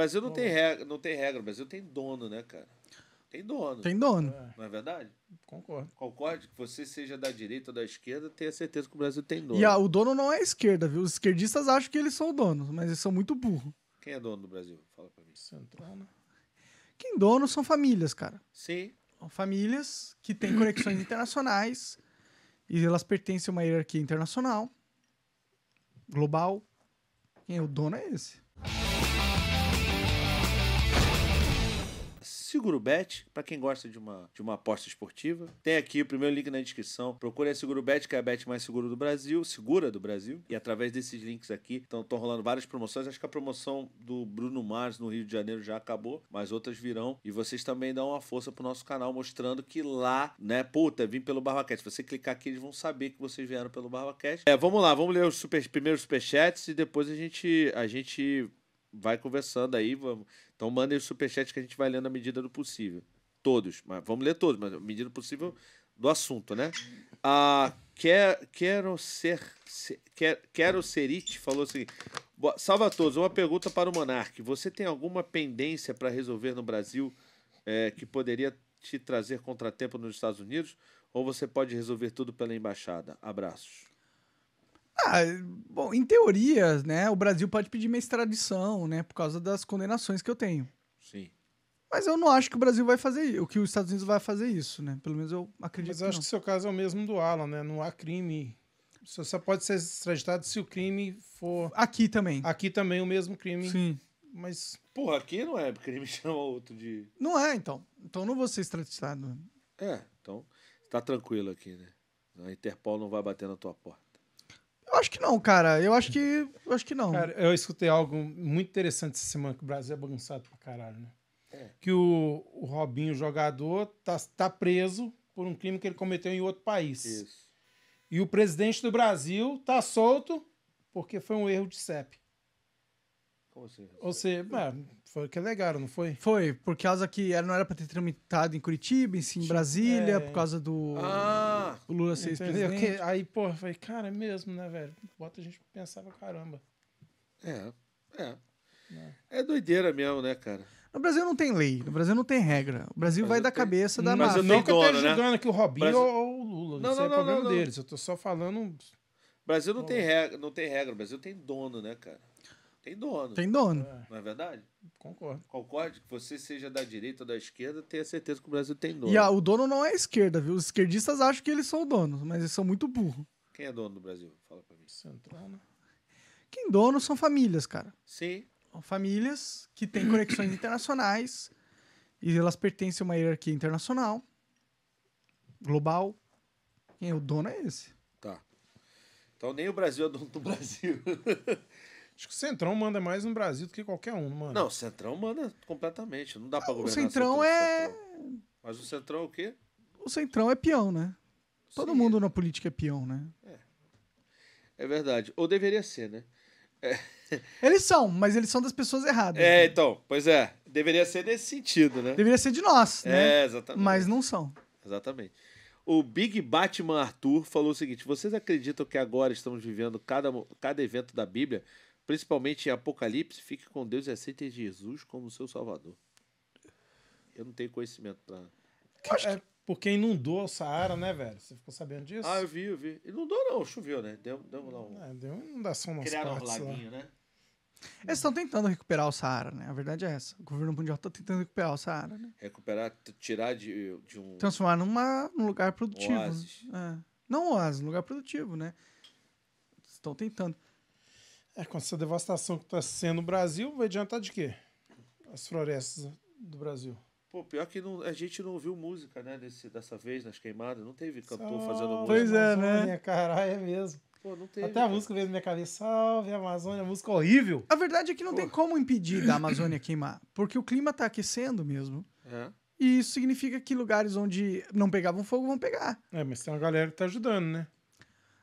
Brasil não, tem regra, não tem regra, o Brasil tem dono, né, cara? Tem dono. Tem dono. É. Não é verdade? Concordo. Concordo. que você seja da direita ou da esquerda, tenha certeza que o Brasil tem dono. E a, o dono não é a esquerda, viu? Os esquerdistas acham que eles são donos, mas eles são muito burros. Quem é dono do Brasil? Fala pra mim. Central, né? Quem dono são famílias, cara. Sim. São famílias que têm conexões internacionais e elas pertencem a uma hierarquia internacional, global. Quem é o dono é esse. SeguroBet, para quem gosta de uma, de uma aposta esportiva. Tem aqui o primeiro link na descrição. Procure a SeguroBet, que é a bet mais segura do Brasil, segura do Brasil. E através desses links aqui estão rolando várias promoções. Acho que a promoção do Bruno Mars no Rio de Janeiro já acabou, mas outras virão. E vocês também dão uma força pro nosso canal, mostrando que lá, né, puta, vim pelo Barbaquete. Se você clicar aqui, eles vão saber que vocês vieram pelo Barbaquete. É, vamos lá, vamos ler os super, primeiros superchats e depois a gente, a gente vai conversando aí. Vamos... Então mandem o superchat que a gente vai lendo à medida do possível. Todos, mas vamos ler todos, mas à medida do possível do assunto, né? Ah, quer, quero ser. quer, quero serite falou o assim, seguinte. Salve a todos, uma pergunta para o Monark. Você tem alguma pendência para resolver no Brasil é, que poderia te trazer contratempo nos Estados Unidos? Ou você pode resolver tudo pela embaixada? Abraços. Ah, bom, em teoria, né, o Brasil pode pedir minha extradição, né, por causa das condenações que eu tenho. Sim. Mas eu não acho que o Brasil vai fazer o que os Estados Unidos vai fazer isso, né? Pelo menos eu acredito. Mas eu acho que, que seu caso é o mesmo do Alan, né? Não há crime. Você só pode ser extraditado se o crime for. Aqui também. Aqui também o mesmo crime. Sim. Mas. Porra, aqui não é crime chama outro de. Não é, então. Então não vou ser extraditado. É, então. Tá tranquilo aqui, né? A Interpol não vai bater na tua porta. Eu acho que não, cara. Eu acho que. Eu acho que não. Cara, eu escutei algo muito interessante essa semana, que o Brasil é bagunçado pra caralho, né? É. Que o, o Robinho, o jogador, tá, tá preso por um crime que ele cometeu em outro país. Isso. E o presidente do Brasil tá solto porque foi um erro de CEP. Assim? Ou seja, é, foi que alegaram, não foi? Foi, por causa que não era pra ter tramitado em Curitiba, em, sim, em Brasília, é... por causa do ah, Lula ser ex-presidente. aí, pô, falei, cara, é mesmo, né, velho? Bota a gente pensar pra caramba. É, é, é. É doideira mesmo, né, cara? No Brasil não tem lei, no Brasil não tem regra. O Brasil vai da tem... cabeça da máfia. Mas eu não dono, tô julgando né? aqui o Robinho Brasil... ou o Lula, não, é não, não não não, não não não, não, deles. Eu tô só falando... não Brasil não, não tem regra, não tem regra, o Brasil tem dono, né, cara? tem dono. Tem dono. É. Não é verdade? Concordo. Concorde que você seja da direita ou da esquerda, tenha certeza que o Brasil tem dono. E a, o dono não é a esquerda, viu? Os esquerdistas acham que eles são donos, mas eles são muito burros. Quem é dono do Brasil? Fala pra mim. Central, né? Quem dono são famílias, cara. Sim. São famílias que têm conexões internacionais e elas pertencem a uma hierarquia internacional, global. Quem é o dono é esse. Tá. Então nem o Brasil é dono do Brasil. Acho que o Centrão manda mais no Brasil do que qualquer um, mano. Não, o Centrão manda completamente. Não dá pra ah, governar. O Centrão, o Centrão é. Centrão. Mas o Centrão é o quê? O Centrão é peão, né? Todo Sim. mundo é. na política é peão, né? É. É verdade. Ou deveria ser, né? É. Eles são, mas eles são das pessoas erradas. É, né? então, pois é. Deveria ser nesse sentido, né? Deveria ser de nós, é, né? É, exatamente. Mas não são. Exatamente. O Big Batman Arthur falou o seguinte: vocês acreditam que agora estamos vivendo cada, cada evento da Bíblia principalmente em Apocalipse, fique com Deus e aceite Jesus como seu Salvador. Eu não tenho conhecimento para. É porque inundou o Saara, né, velho? Você ficou sabendo disso? Ah, eu vi, eu vi. Inundou não, choveu, né? Deu, deu lá um. É, deu uma inundação nas Criaram partes, um laguinho, lá. né? Eles estão tentando recuperar o Saara, né? A verdade é essa. O governo mundial está tentando recuperar o Saara, né? Recuperar, tirar de, de um. Transformar numa, num lugar produtivo. Oásis. É. Não oásis, um lugar produtivo, né? Estão tentando. É, com essa devastação que está sendo no Brasil, vai adiantar de quê? As florestas do Brasil. Pô, pior que não, a gente não ouviu música, né? Desse, dessa vez, nas queimadas. Não teve cantor Só... fazendo música. Pois é, né? Caralho, é mesmo. Pô, não teve, Até a cara. música veio na minha cabeça. Salve, Amazônia, música horrível. A verdade é que não Pô. tem como impedir da Amazônia queimar, porque o clima está aquecendo mesmo. É. E isso significa que lugares onde não pegavam fogo vão pegar. É, mas tem uma galera que tá ajudando, né?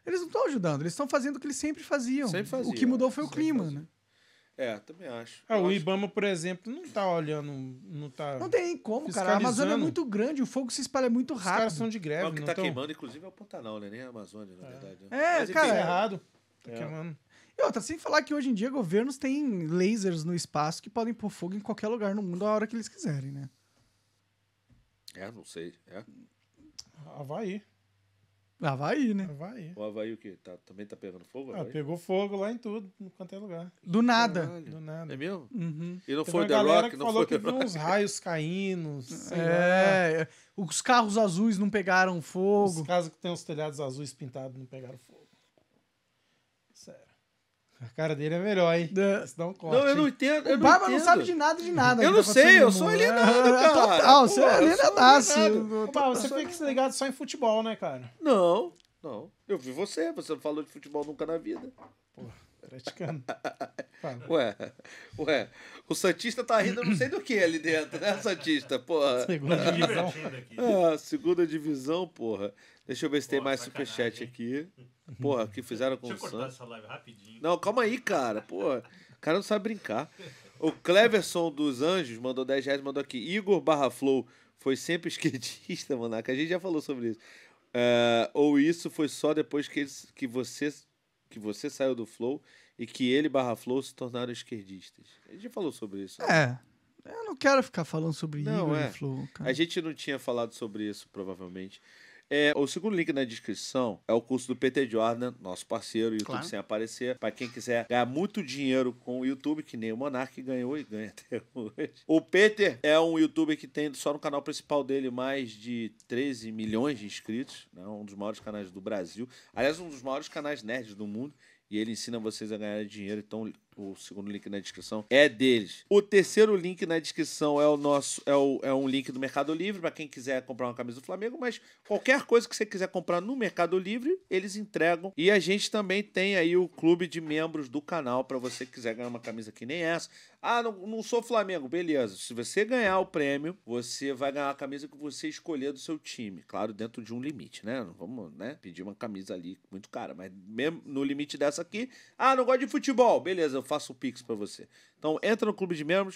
Eles não estão ajudando, eles estão fazendo o que eles sempre faziam. Sempre fazia, o que mudou foi o clima, fazia. né? É, também acho. Ah, o acho... Ibama, por exemplo, não tá olhando, não tá. Não tem como, cara. A Amazônia é muito grande, o fogo se espalha muito rápido. Os caras são de greve, Mas é o que está tá tão... queimando, inclusive, é o Pantanal, né? Nem a Amazônia, na é. verdade. Né? É, Mas, cara. É errado. Tá é. queimando. E outra, sem falar que hoje em dia governos têm lasers no espaço que podem pôr fogo em qualquer lugar no mundo a hora que eles quiserem, né? É, não sei. É. Havaí. Havaí, né? Havaí. O Havaí o quê? Tá, também tá pegando fogo? Ah, pegou fogo lá em tudo, em qualquer lugar. Do nada. Caralho. Do nada. É mesmo? Uhum. E não Teve foi o The Rock, que não falou foi que The Rock. uns raios caindo. é, lá. É. os carros azuis não pegaram fogo. Os carros que tem os telhados azuis pintados não pegaram fogo. A cara dele é melhor, hein? É. Isso dá um corte. Não, eu não entendo. Eu o Barba não, sabe de nada de nada. Eu não tá sei, eu sou alienado, cara. Total, você é alienadaço. Barba, você fica é- ser ligado só em futebol, né, cara? Não, não. Eu vi você, você não falou de futebol nunca na vida. Porra. Praticando. Fala. Ué, ué, o Santista tá rindo não sei do que ali dentro, né, Santista? Porra. Segunda divisão. ah, segunda divisão, porra. Deixa eu ver se tem mais superchat aqui. Uhum. Porra, que fizeram com Deixa o eu cortar essa live rapidinho. Não, calma aí, cara. Porra, o cara não sabe brincar. O Cleverson dos Anjos mandou 10 reais, mandou aqui. Igor Barra Flow foi sempre esquerdista, Monaca. A gente já falou sobre isso. É, ou isso foi só depois que, eles, que, você, que você saiu do Flow e que ele Barra Flow se tornaram esquerdistas. A gente já falou sobre isso. É. Eu não quero ficar falando sobre Não, Igor é. e Flow, cara. A gente não tinha falado sobre isso, provavelmente. É, o segundo link na descrição é o curso do PT Jordan, nosso parceiro, YouTube claro. sem aparecer. Para quem quiser ganhar muito dinheiro com o YouTube, que nem o Monark ganhou e ganha até hoje. O Peter é um youtuber que tem só no canal principal dele mais de 13 milhões de inscritos, né? um dos maiores canais do Brasil. Aliás, um dos maiores canais nerds do mundo. E ele ensina vocês a ganhar dinheiro, então o segundo link na descrição é deles. O terceiro link na descrição é o nosso é, o, é um link do Mercado Livre para quem quiser comprar uma camisa do Flamengo, mas qualquer coisa que você quiser comprar no Mercado Livre, eles entregam. E a gente também tem aí o clube de membros do canal para você que quiser ganhar uma camisa que nem essa. Ah, não, não sou Flamengo, beleza. Se você ganhar o prêmio, você vai ganhar a camisa que você escolher do seu time, claro, dentro de um limite, né? Não vamos, né, pedir uma camisa ali muito cara, mas mesmo no limite dessa aqui. Ah, não gosto de futebol, beleza faço o Pix para você. Então entra no clube de membros,